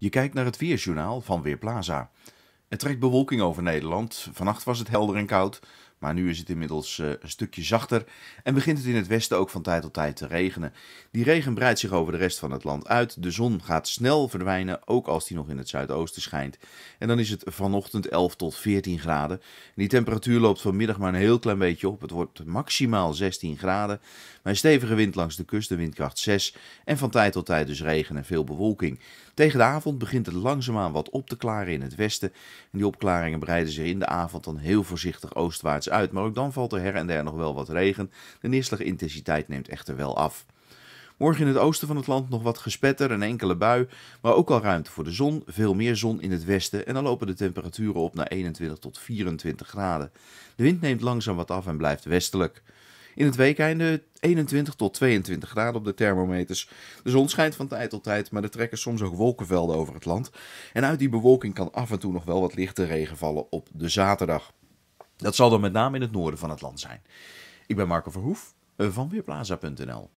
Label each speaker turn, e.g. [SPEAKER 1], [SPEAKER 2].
[SPEAKER 1] Je kijkt naar het Weerjournaal van Weerplaza. Er trekt bewolking over Nederland. Vannacht was het helder en koud. Maar nu is het inmiddels eh, een stukje zachter en begint het in het westen ook van tijd tot tijd te regenen. Die regen breidt zich over de rest van het land uit. De zon gaat snel verdwijnen, ook als die nog in het zuidoosten schijnt. En dan is het vanochtend 11 tot 14 graden. die temperatuur loopt vanmiddag maar een heel klein beetje op. Het wordt maximaal 16 graden. Maar stevige wind langs de kust, de windkracht 6. En van tijd tot tijd dus regen en veel bewolking. Tegen de avond begint het langzaamaan wat op te klaren in het westen. En die opklaringen breiden zich in de avond dan heel voorzichtig oostwaarts uit, maar ook dan valt er her en der nog wel wat regen. De neerslag intensiteit neemt echter wel af. Morgen in het oosten van het land nog wat gespetter, en enkele bui, maar ook al ruimte voor de zon, veel meer zon in het westen en dan lopen de temperaturen op naar 21 tot 24 graden. De wind neemt langzaam wat af en blijft westelijk. In het weekeinde 21 tot 22 graden op de thermometers. De zon schijnt van tijd tot tijd, maar er trekken soms ook wolkenvelden over het land. En uit die bewolking kan af en toe nog wel wat lichte regen vallen op de zaterdag. Dat zal dan met name in het noorden van het land zijn. Ik ben Marco Verhoef eh, van Weerplaza.nl.